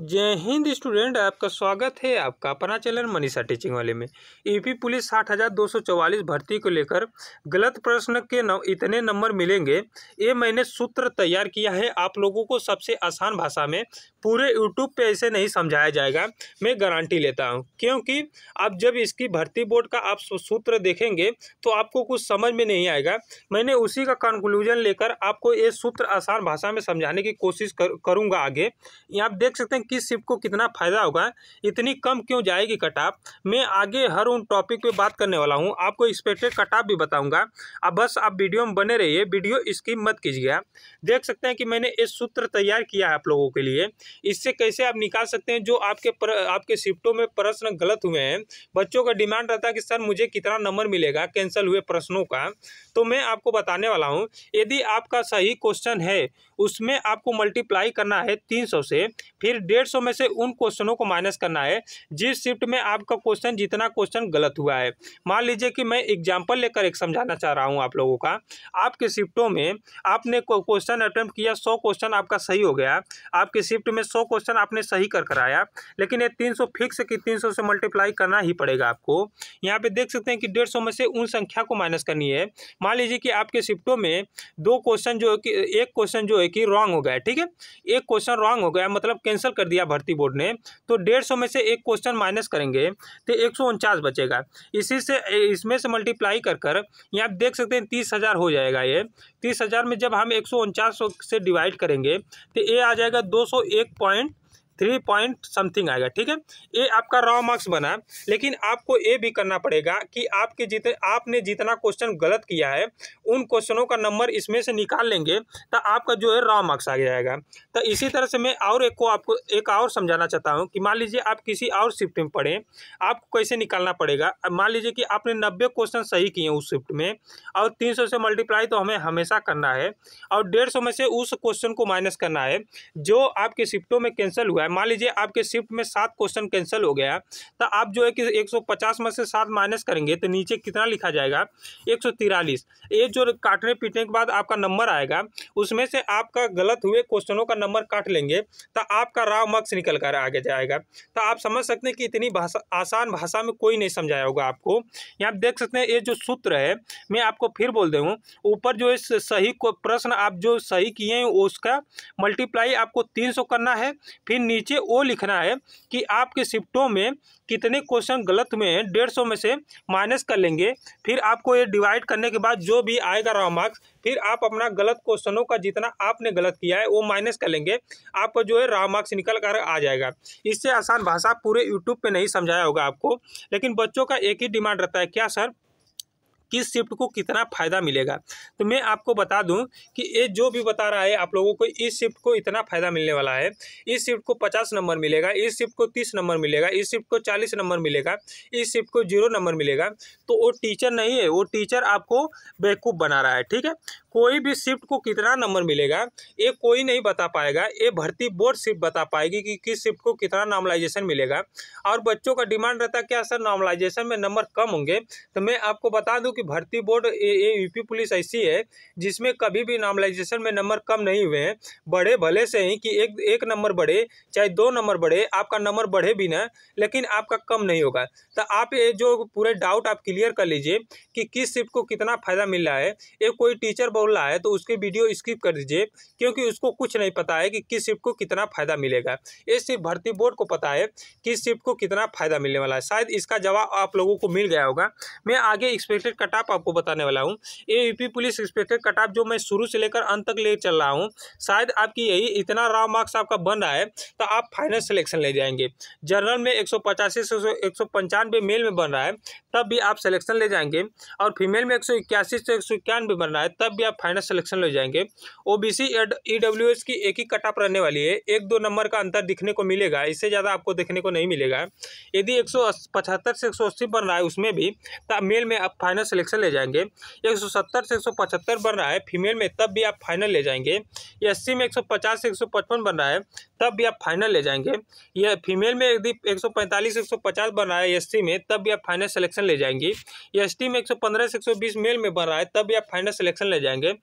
जय हिंद स्टूडेंट आपका स्वागत है आपका अपना चैनल मनीषा टीचिंग वाले में यूपी पुलिस साठ हज़ार दो सौ चौवालीस भर्ती को लेकर गलत प्रश्न के न, इतने नंबर मिलेंगे ये मैंने सूत्र तैयार किया है आप लोगों को सबसे आसान भाषा में पूरे यूट्यूब पे ऐसे नहीं समझाया जाएगा मैं गारंटी लेता हूँ क्योंकि आप जब इसकी भर्ती बोर्ड का आप सूत्र देखेंगे तो आपको कुछ समझ में नहीं आएगा मैंने उसी का कंक्लूजन लेकर आपको ये सूत्र आसान भाषा में समझाने की कोशिश कर, करूँगा आगे आप देख सकते हैं किस शिप को कितना फ़ायदा होगा इतनी कम क्यों जाएगी कटाप मैं आगे हर उन टॉपिक पे बात करने वाला हूँ आपको एक्सपेक्टेड कटाप भी बताऊँगा अब बस आप वीडियो में बने रहिए वीडियो स्किप मत कीजिएगा देख सकते हैं कि मैंने ये सूत्र तैयार किया है आप लोगों के लिए इससे कैसे आप निकाल सकते हैं जो आपके आपके शिफ्टों में प्रश्न गलत हुए हैं बच्चों का डिमांड रहता है कि सर मुझे कितना नंबर मिलेगा कैंसिल हुए प्रश्नों का तो मैं आपको बताने वाला हूँ यदि आपका सही क्वेश्चन है उसमें आपको मल्टीप्लाई करना है तीन से फिर डेढ़ डेढ़ सौ में से उन क्वेश्चनों को माइनस करना है जिस शिफ्ट में आपका क्वेश्चन जितना क्वेश्चन गलत हुआ है मान लीजिए कि मैं एग्जाम्पल लेकर एक समझाना चाह रहा हूँ आप लोगों का आपके शिफ्टों में आपने क्वेश्चन अटैम्प्ट किया सौ क्वेश्चन आपका सही हो गया आपके शिफ्ट में सौ क्वेश्चन आपने सही कर कराया लेकिन ये तीन फिक्स की तीन से मल्टीप्लाई करना ही पड़ेगा आपको यहाँ पर देख सकते हैं कि डेढ़ में से उन संख्या को माइनस करनी है मान लीजिए कि आपके शिफ्टों में दो क्वेश्चन जो है कि एक क्वेश्चन जो है कि रॉन्ग हो गया ठीक है एक क्वेश्चन रॉन्ग हो गया मतलब कैंसिल कर दिया भर्ती बोर्ड ने तो डेढ़ सौ में से एक क्वेश्चन माइनस करेंगे तो एक सौ उनचास बचेगा इसी से इसमें से मल्टीप्लाई कर कर आप देख सकते हैं तीस हज़ार हो जाएगा ये तीस हज़ार में जब हम एक सौ उनचास से डिवाइड करेंगे तो ये आ जाएगा दो सौ एक पॉइंट थ्री पॉइंट समथिंग आएगा ठीक है ये आपका रॉ मार्क्स बना लेकिन आपको ये भी करना पड़ेगा कि आपके जितने आपने जितना क्वेश्चन गलत किया है उन क्वेश्चनों का नंबर इसमें से निकाल लेंगे तो आपका जो है रॉ मार्क्स आ जाएगा तो इसी तरह से मैं और एक को आपको एक और समझाना चाहता हूँ कि मान लीजिए आप किसी और शिफ्ट में पढ़ें आपको कैसे निकालना पड़ेगा मान लीजिए कि आपने नब्बे क्वेश्चन सही किए उस शिफ्ट में और तीन से मल्टीप्लाई तो हमें हमेशा करना है और डेढ़ में से उस क्वेश्चन को माइनस करना है जो आपके शिफ्टों में कैंसिल हुआ है है मान लीजिए आपके शिफ्ट में सात क्वेश्चन कैंसिल हो गया तो आप जो है कि 150 में से सात माइनस करेंगे तो नीचे कितना लिखा जाएगा एक ये जो काटने पीटने के बाद आपका नंबर आएगा उसमें से आपका गलत हुए क्वेश्चनों का नंबर काट लेंगे तो आपका राव मक्स निकल कर आगे जाएगा तो आप समझ सकते हैं कि इतनी भाषा आसान भाषा में कोई नहीं समझाया होगा आपको यहाँ आप देख सकते हैं ये जो सूत्र है मैं आपको फिर बोल दे ऊपर जो इस सही को प्रश्न आप जो सही किए हैं उसका मल्टीप्लाई आपको 300 करना है फिर नीचे नीचे ओ लिखना है कि आपके शिफ्टों में कितने क्वेश्चन गलत में हैं डेढ़ सौ में से माइनस कर लेंगे फिर आपको ये डिवाइड करने के बाद जो भी आएगा रॉ मार्क्स फिर आप अपना गलत क्वेश्चनों का जितना आपने गलत किया है वो माइनस कर लेंगे आपको जो है रॉ मार्क्स निकल कर आ जाएगा इससे आसान भाषा पूरे यूट्यूब पर नहीं समझाया होगा आपको लेकिन बच्चों का एक ही डिमांड रहता है क्या सर किस शिफ्ट को कितना फ़ायदा मिलेगा तो मैं आपको बता दूं कि ये जो भी बता रहा है आप लोगों को इस शिफ्ट को इतना फ़ायदा मिलने वाला है इस शिफ्ट को पचास नंबर मिलेगा इस शिफ्ट को तीस नंबर मिलेगा इस शिफ्ट को चालीस नंबर मिलेगा इस शिफ्ट को जीरो नंबर मिलेगा तो वो टीचर नहीं है वो टीचर आपको बेवकूफ़ बना रहा है ठीक है कोई भी शिफ्ट को कितना नंबर मिलेगा ये कोई नहीं बता पाएगा ये भर्ती बोर्ड शिफ्ट बता पाएगी कि किस शिफ्ट को कितना नॉर्मलाइजेशन मिलेगा और बच्चों का डिमांड रहता है क्या सर नॉर्मलाइजेशन में नंबर कम होंगे तो मैं आपको बता दूं कि भर्ती बोर्ड ये यूपी पुलिस ऐसी है जिसमें कभी भी नॉर्मलाइजेशन में नंबर कम नहीं हुए हैं बढ़े भले से ही कि एक एक नंबर बढ़े चाहे दो नंबर बढ़े आपका नंबर बढ़े भी ना लेकिन आपका कम नहीं होगा तो आप ये जो पूरे डाउट आप क्लियर कर लीजिए कि किस शिफ्ट को कितना फ़ायदा मिल रहा है एक कोई टीचर बोल रहा है तो उसकी वीडियो स्किप कर दीजिए क्योंकि उसको कुछ नहीं पता है कि किस शिफ्ट को कितना फ़ायदा मिलेगा ये सिर्फ भर्ती बोर्ड को पता है किस शिफ्ट को कितना फ़ायदा मिलने वाला है शायद इसका जवाब आप लोगों को मिल गया होगा मैं आगे एक्सपेक्टेड कटाप आपको बताने वाला हूँ ये यूपी पुलिस इंस्पेक्टर कटाप जो मैं शुरू से लेकर अंत तक ले चल रहा हूँ शायद आपकी यही इतना राव मार्क्स आपका बन रहा है तो आप फाइनल सिलेक्शन ले जाएंगे जनरल में एक से एक मेल में बन रहा है तब भी आप सिलेक्शन ले जाएंगे और फीमेल में एक से एक बन रहा है तब भी आप फाइनल सिलेक्शन ले जाएंगे ओ बी सी की एक ही कटाप रहने वाली है एक दो नंबर का अंतर दिखने को मिलेगा इससे ज़्यादा आपको देखने को नहीं मिलेगा यदि एक से एक बन रहा है उसमें भी तब मेल में आप फाइनल सिलेक्शन ले जाएंगे 170 से 175 बन रहा है फीमेल में तब भी आप फाइनल ले जाएंगे एस में 150 से 155 बन रहा है तब भी आप फाइनल ले जाएंगे यह फीमेल में यदि 145 से 150 बन रहा है एस में तब भी आप फाइनल सिलेक्शन ले जाएंगी एस में 115 से 120 मेल में बन रहा है तब भी आप फाइनल सिलेक्शन ले जाएंगे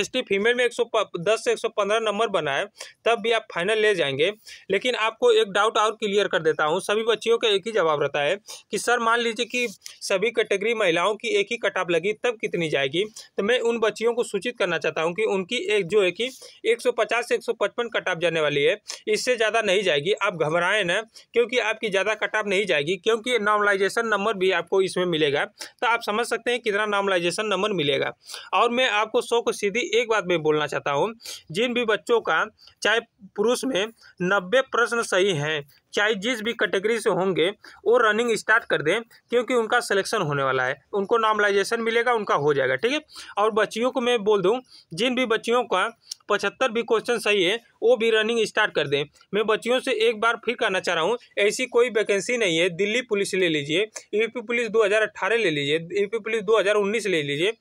एस फीमेल में 110 से 115 नंबर बन रहा है तब भी आप फाइनल ले जाएंगे लेकिन आपको एक डाउट और क्लियर कर देता हूँ सभी बच्चियों का एक ही जवाब रहता है कि सर मान लीजिए कि सभी कैटेगरी महिलाओं की एक ही की कट ऑफ लगी तब कितनी जाएगी तो मैं उन बच्चियों को सूचित करना चाहता हूँ कि उनकी एक जो है कि 150 से 155 कट ऑफ जाने वाली है इससे ज़्यादा नहीं जाएगी आप घबराएं ना क्योंकि आपकी ज़्यादा कट ऑफ नहीं जाएगी क्योंकि नॉर्मलाइजेशन नंबर भी आपको इसमें मिलेगा तो आप समझ सकते हैं कितना नॉर्मलाइजेशन नंबर मिलेगा और मैं आपको सौ को सीधी एक बात में बोलना चाहता हूँ जिन भी बच्चों का चाहे पुरुष में नब्बे प्रश्न सही हैं चाहे जिस भी कैटेगरी से होंगे वो रनिंग स्टार्ट कर दें क्योंकि उनका सिलेक्शन होने वाला है उनको नॉर्मलाइजेशन मिलेगा उनका हो जाएगा ठीक है और बच्चियों को मैं बोल दूँ जिन भी बच्चियों का पचहत्तर भी क्वेश्चन सही है वो भी रनिंग स्टार्ट कर दें मैं बच्चियों से एक बार फिर कहना चाह रहा हूँ ऐसी कोई वैकेंसी नहीं है दिल्ली पुलिस ले लीजिए यूपी पुलिस 2018 ले लीजिए यूपी पुलिस 2019 ले लीजिए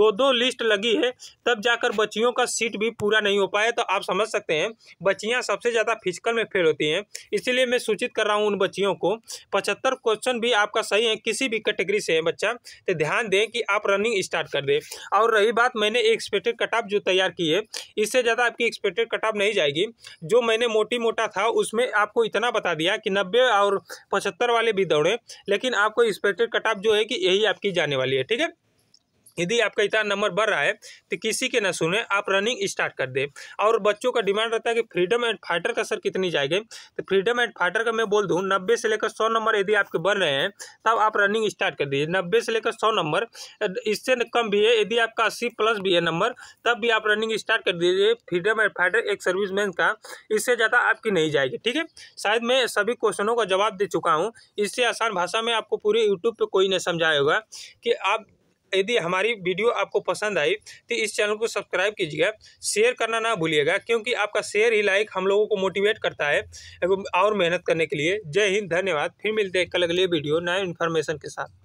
दो दो लिस्ट लगी है तब जाकर बच्चियों का सीट भी पूरा नहीं हो पाया तो आप समझ सकते हैं बच्चियाँ सबसे ज़्यादा फिजिकल में फेल होती हैं इसीलिए मैं सूचित कर रहा हूँ उन बच्चियों को पचहत्तर क्वेश्चन भी आपका सही है किसी भी कैटेगरी से है बच्चा तो ध्यान दें कि आप रनिंग स्टार्ट कर दें और रही बात मैंने एक्सपेक्टेड कटाप जो तैयार की है इससे ज़्यादा आपकी एक्सपेक्टेड कटाप नहीं जाए जाएगी जो मैंने मोटी मोटा था उसमें आपको इतना बता दिया कि नब्बे और पचहत्तर वाले भी दौड़े लेकिन आपको एक्सपेक्टेड कट जो है कि यही आपकी जाने वाली है ठीक है यदि आपका इतना नंबर बढ़ रहा है तो किसी के ना सुने आप रनिंग स्टार्ट कर दें और बच्चों का डिमांड रहता है कि फ्रीडम एंड फाइटर का सर कितनी जाएगी तो फ्रीडम एंड फाइटर का मैं बोल दूँ नब्बे से लेकर सौ नंबर यदि आपके बन रहे हैं तब आप रनिंग स्टार्ट कर दीजिए नब्बे से लेकर सौ नंबर इससे कम भी है यदि आपका अस्सी प्लस भी है नंबर तब भी आप रनिंग स्टार्ट कर दीजिए फ्रीडम एंड फाइटर एक सर्विस का इससे ज़्यादा आपकी नहीं जाएगी ठीक है शायद मैं सभी क्वेश्चनों का जवाब दे चुका हूँ इससे आसान भाषा में आपको पूरे यूट्यूब पर कोई नहीं समझाया होगा कि आप यदि हमारी वीडियो आपको पसंद आई तो इस चैनल को सब्सक्राइब कीजिएगा शेयर करना ना भूलिएगा क्योंकि आपका शेयर ही लाइक हम लोगों को मोटिवेट करता है और मेहनत करने के लिए जय हिंद धन्यवाद फिर मिलते हैं कल अगले वीडियो नए इन्फॉर्मेशन के साथ